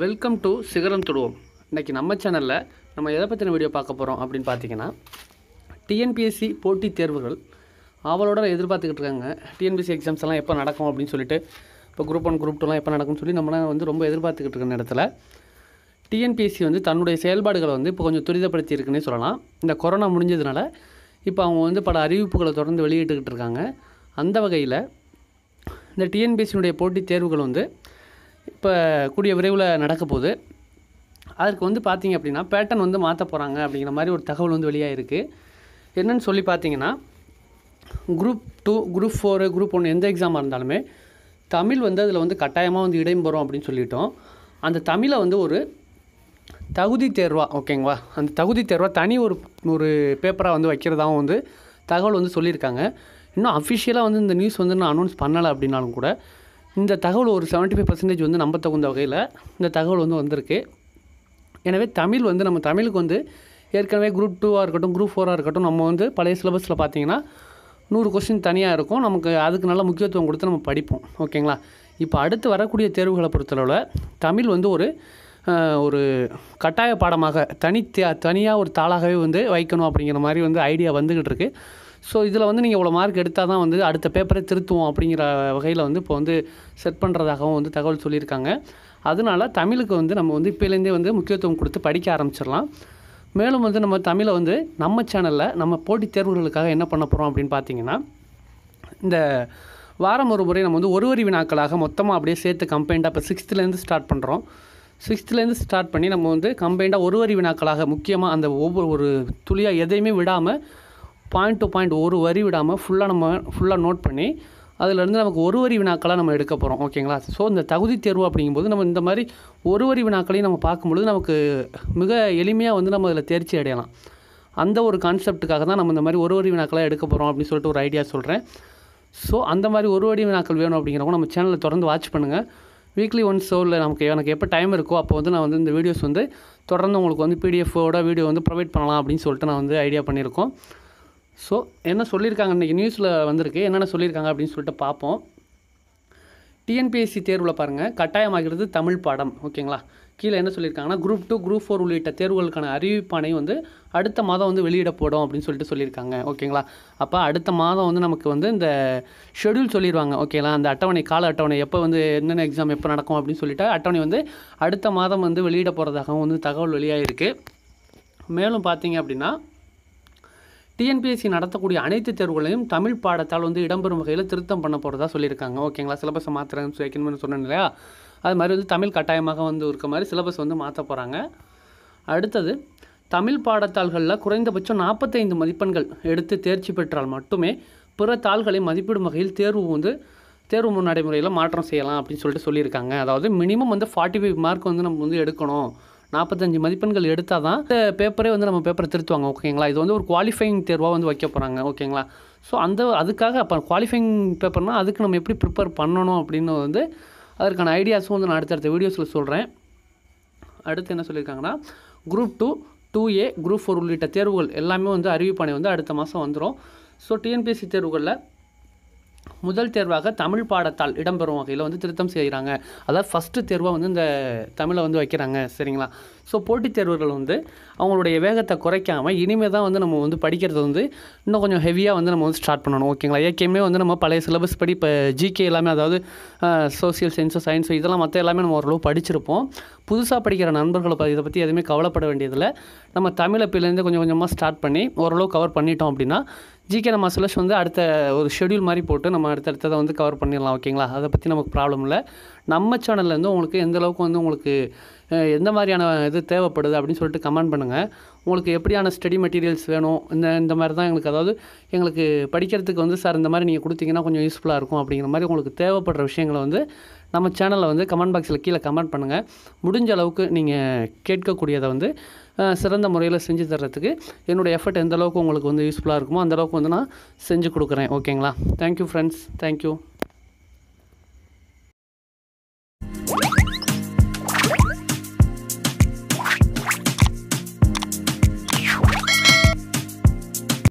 welcome to சிகரம் தொடுவோம் இன்றைக்கி நம்ம சேனலில் நம்ம எதை பற்றின வீடியோ பார்க்க போகிறோம் அப்படின்னு பார்த்தீங்கன்னா டிஎன்பிஎஸ்சி போட்டித் தேர்வுகள் அவளோட எதிர்பார்த்துக்கிட்டு இருக்காங்க டிஎன்பிஎஸ்சி எக்ஸாம்ஸ் எல்லாம் எப்போ நடக்கும் அப்படின்னு சொல்லிட்டு இப்போ குரூப் ஒன் குரூப் டூலாம் எப்போ நடக்கும்னு சொல்லி நம்மளாம் வந்து ரொம்ப எதிர்பார்த்துக்கிட்டு இருக்கிற இடத்துல டிஎன்பிஎஸ்சி வந்து தன்னுடைய செயல்பாடுகளை வந்து இப்போ கொஞ்சம் துரிதப்படுத்தி இருக்குன்னே சொல்லலாம் இந்த கொரோனா முடிஞ்சதுனால இப்போ அவங்க வந்து பல அறிவிப்புகளை தொடர்ந்து வெளியிட்டுக்கிட்டு இருக்காங்க அந்த வகையில் இந்த டிஎன்பிஎஸ்சியினுடைய போட்டித் தேர்வுகள் வந்து இப்போ கூடிய விரைவில் நடக்க போகுது அதற்கு வந்து பார்த்திங்க அப்படின்னா பேட்டர்ன் வந்து மாற்ற போகிறாங்க அப்படிங்கிற மாதிரி ஒரு தகவல் வந்து வெளியாக இருக்குது என்னென்னு சொல்லி பார்த்தீங்கன்னா group two group four group ஒன்று எந்த எக்ஸாமாக இருந்தாலுமே தமிழ் வந்து அதில் வந்து கட்டாயமாக வந்து இடம்பெறும் அப்படின்னு சொல்லிட்டோம் அந்த தமிழை வந்து ஒரு தகுதி தேர்வாக ஓகேங்களா அந்த தகுதி தேர்வாக தனி ஒரு ஒரு பேப்பராக வந்து வைக்கிறதாகவும் வந்து தகவல் வந்து சொல்லியிருக்காங்க இன்னும் அஃபிஷியலாக வந்து இந்த நியூஸ் வந்து நான் அனௌன்ஸ் பண்ணலை அப்படின்னாலும் கூட இந்த தகவல் ஒரு செவன்ட்டி ஃபைவ் பர்சன்டேஜ் வந்து நம்ப தகுந்த வகையில் இந்த தகவல் வந்து வந்திருக்கு எனவே தமிழ் வந்து நம்ம தமிழுக்கு வந்து ஏற்கனவே குரூப் டூவாக இருக்கட்டும் குரூப் ஃபோராக இருக்கட்டும் நம்ம வந்து பழைய சிலபஸில் பார்த்தீங்கன்னா நூறு கொஸ்டின் தனியாக இருக்கும் நமக்கு அதுக்கு நல்ல முக்கியத்துவம் கொடுத்து நம்ம படிப்போம் ஓகேங்களா இப்போ அடுத்து வரக்கூடிய தேர்வுகளை பொறுத்தளவில் தமிழ் வந்து ஒரு ஒரு கட்டாய பாடமாக தனி தனியாக ஒரு தாளாகவே வந்து வைக்கணும் அப்படிங்கிற மாதிரி வந்து ஐடியா வந்துக்கிட்டு இருக்குது ஸோ இதில் வந்து நீங்கள் இவ்வளோ மார்க் எடுத்தால் தான் வந்து அடுத்த பேப்பரை திருத்துவோம் அப்படிங்கிற வகையில் வந்து இப்போ வந்து செட் பண்ணுறதாகவும் வந்து தகவல் சொல்லியிருக்காங்க அதனால் தமிழுக்கு வந்து நம்ம வந்து இப்போலேருந்தே வந்து முக்கியத்துவம் கொடுத்து படிக்க ஆரம்பிச்சிடலாம் மேலும் வந்து நம்ம தமிழை வந்து நம்ம சேனலில் நம்ம போட்டித் தேர்வுகளுக்காக என்ன பண்ண போகிறோம் அப்படின்னு பார்த்தீங்கன்னா இந்த வாரம் ஒரு முறை நம்ம வந்து ஒரு வரி வினாக்களாக மொத்தமாக அப்படியே சேர்த்து கம்பைண்டாக இப்போ சிக்ஸ்த்துலேருந்து ஸ்டார்ட் பண்ணுறோம் சிக்ஸ்த்துலேருந்து ஸ்டார்ட் பண்ணி நம்ம வந்து கம்பைண்டாக ஒரு வரி வினாக்களாக முக்கியமாக அந்த ஒவ்வொரு ஒரு துளியாக எதையுமே விடாமல் பாயிண்ட் டு பாயிண்ட் ஒரு வரி விடாமல் ஃபுல்லாக நம்ம ஃபுல்லாக நோட் பண்ணி அதிலேருந்து நமக்கு ஒரு வரி வினாக்களாக நம்ம எடுக்க போகிறோம் ஓகேங்களா ஸோ இந்த தகுதி தேர்வு அப்படிங்கும்போது நம்ம இந்த மாதிரி ஒரு வரி வினாக்களையும் நம்ம பார்க்கும்பொழுது நமக்கு மிக எளிமையாக வந்து நம்ம அதில் தேர்ச்சி அடையலாம் அந்த ஒரு கான்செப்ட்டுக்காக தான் நம்ம இந்த மாதிரி ஒரு வரி வினாக்களாக எடுக்க போகிறோம் அப்படின்னு சொல்லிட்டு ஒரு ஐடியா சொல்கிறேன் ஸோ அந்த மாதிரி ஒரு வரி வினாக்கள் வேணும் அப்படிங்கிறவங்க நம்ம சேனலை தொடர்ந்து வாட்ச் பண்ணுங்கள் வீக்லி ஒன்ஸ் இல்லை நமக்கு எனக்கு எப்போ டைம் இருக்கோ அப்போ வந்து நான் வந்து இந்த வீடியோஸ் வந்து தொடர்ந்து உங்களுக்கு வந்து பிடிஎஃபோட வீடியோ வந்து ப்ரொவைட் பண்ணலாம் அப்படின்னு சொல்லிட்டு நான் வந்து ஐடியா பண்ணியிருக்கோம் ஸோ என்ன சொல்லியிருக்காங்க இன்றைக்கி நியூஸில் வந்திருக்கு என்னென்ன சொல்லியிருக்காங்க அப்படின்னு சொல்லிட்டு பார்ப்போம் டிஎன்பிஎஸ்சி தேர்வில் பாருங்கள் கட்டாயமாகிறது தமிழ் பாடம் ஓகேங்களா கீழே என்ன சொல்லியிருக்காங்கன்னா குரூப் டூ குரூப் ஃபோர் உள்ளிட்ட தேர்வுகளுக்கான அறிவிப்பானை வந்து அடுத்த மாதம் வந்து வெளியிடப்படும் அப்படின்னு சொல்லிட்டு சொல்லியிருக்காங்க ஓகேங்களா அப்போ அடுத்த மாதம் வந்து நமக்கு வந்து இந்த ஷெடியூல் சொல்லிடுவாங்க ஓகேங்களா அந்த அட்டவணை கால அட்டவணை எப்போ வந்து என்னென்ன எக்ஸாம் எப்போ நடக்கும் அப்படின்னு சொல்லிட்டு அட்டவணை வந்து அடுத்த மாதம் வந்து வெளியிட போகிறதாகவும் வந்து தகவல் வெளியாகிருக்கு மேலும் பார்த்தீங்க அப்படின்னா டிஎன்பிஎஸ்சி நடத்தக்கூடிய அனைத்து தேர்வுகளையும் தமிழ் பாடத்தால் வந்து இடம்பெறும் வகையில் திருத்தம் பண்ண போகிறதா சொல்லியிருக்காங்க ஓகேங்களா சிலபஸை மாற்றுறேன்னு வைக்கணும்னு சொன்னேன் இல்லையா அது மாதிரி வந்து தமிழ் கட்டாயமாக வந்து இருக்க மாதிரி சிலபஸ் வந்து மாற்ற போகிறாங்க அடுத்தது தமிழ் பாடத்தாள்களில் குறைந்தபட்சம் நாற்பத்தைந்து மதிப்பெண்கள் எடுத்து தேர்ச்சி பெற்றால் மட்டுமே பிற தாள்களை மதிப்பிடும் வகையில் தேர்வு வந்து தேர்வு நடைமுறையில் மாற்றம் செய்யலாம் அப்படின்னு சொல்லிட்டு சொல்லியிருக்காங்க அதாவது மினிமம் வந்து ஃபார்ட்டி ஃபைவ் மார்க் வந்து நம்ம வந்து எடுக்கணும் நாற்பத்தஞ்சு மதிப்பெண்கள் எடுத்தால் தான் இந்த பேப்பரே வந்து நம்ம பேப்பரை திருத்துவாங்க ஓகேங்களா இது வந்து ஒரு குவாலிஃபைங் தேர்வாக வந்து வைக்க போகிறாங்க ஓகேங்களா ஸோ அந்த அதுக்காக அப்போ குவாலிஃபைங் பேப்பர்னால் அதுக்கு நம்ம எப்படி ப்ரிப்பேர் பண்ணணும் அப்படின்னு வந்து அதற்கான ஐடியாஸும் வந்து நான் அடுத்தடுத்த வீடியோஸில் சொல்கிறேன் அடுத்து என்ன சொல்லியிருக்காங்கன்னா group two two A group four உள்ளிட்ட தேர்வுகள் எல்லாமே வந்து அறிவிப்பானை வந்து அடுத்த மாதம் வந்துடும் ஸோ டிஎன்பிஎஸ்சி தேர்வுகளில் முதல் தேர்வாக தமிழ் பாடத்தால் இடம்பெறும் வகையில் வந்து திருத்தம் செய்கிறாங்க அதாவது ஃபஸ்ட்டு தேர்வாக வந்து இந்த தமிழை வந்து வைக்கிறாங்க சரிங்களா ஸோ போட்டித் தேர்வுகள் வந்து அவங்களுடைய வேகத்தை குறைக்காமல் இனிமேல் தான் வந்து நம்ம வந்து படிக்கிறது வந்து இன்னும் கொஞ்சம் ஹெவியாக வந்து நம்ம வந்து ஸ்டார்ட் பண்ணணும் ஓகேங்களா ஏற்கனவே வந்து நம்ம பழைய சிலபஸ் படி இப்போ ஜிகே எல்லாமே அதாவது சோசியல் சயின்ஸோ சயின்ஸோ இதெல்லாம் மற்ற எல்லாமே நம்ம ஓரளவு படிச்சிருப்போம் புதுசாக படிக்கிற நண்பர்களை இதை பற்றி எதுவுமே கவலைப்பட வேண்டியதில்லை நம்ம தமிழ் கொஞ்சம் கொஞ்சமாக ஸ்டார்ட் பண்ணி ஓரளவு கவர் பண்ணிட்டோம் அப்படின்னா ஜிகே நம்ம சிலஸ் வந்து அடுத்த ஒரு ஷெடியூல் மாதிரி போட்டு நம்ம அடுத்தடுத்ததை வந்து கவர் பண்ணிடலாம் ஓகேங்களா அதை பற்றி நமக்கு ப்ராப்ளம் இல்லை நம்ம சேனல்லேருந்து உங்களுக்கு எந்த அளவுக்கு வந்து உங்களுக்கு எந்த மாதிரியான இது தேவைப்படுது அப்படின்னு சொல்லிட்டு கமெண்ட் பண்ணுங்கள் உங்களுக்கு எப்படியான ஸ்டடி மெட்டீரியல்ஸ் வேணும் இந்த இந்த மாதிரி தான் எங்களுக்கு அதாவது எங்களுக்கு படிக்கிறதுக்கு வந்து சார் இந்த மாதிரி நீங்கள் கொடுத்தீங்கன்னா கொஞ்சம் யூஸ்ஃபுல்லாக இருக்கும் அப்படிங்கிற மாதிரி உங்களுக்கு தேவைப்படுற விஷயங்களை வந்து நம்ம சேனலில் வந்து கமெண்ட் பாக்ஸில் கீழே கமெண்ட் பண்ணுங்கள் முடிஞ்ச அளவுக்கு நீங்கள் கேட்கக்கூடியதை வந்து சிறந்த முறையில் செஞ்சு தர்றதுக்கு என்னுடைய எஃபர்ட் எந்த அளவுக்கு உங்களுக்கு வந்து யூஸ்ஃபுல்லாக இருக்குமோ அந்தளவுக்கு வந்து நான் செஞ்சு கொடுக்குறேன் ஓகேங்களா தேங்க்யூ ஃப்ரெண்ட்ஸ் தேங்க்யூ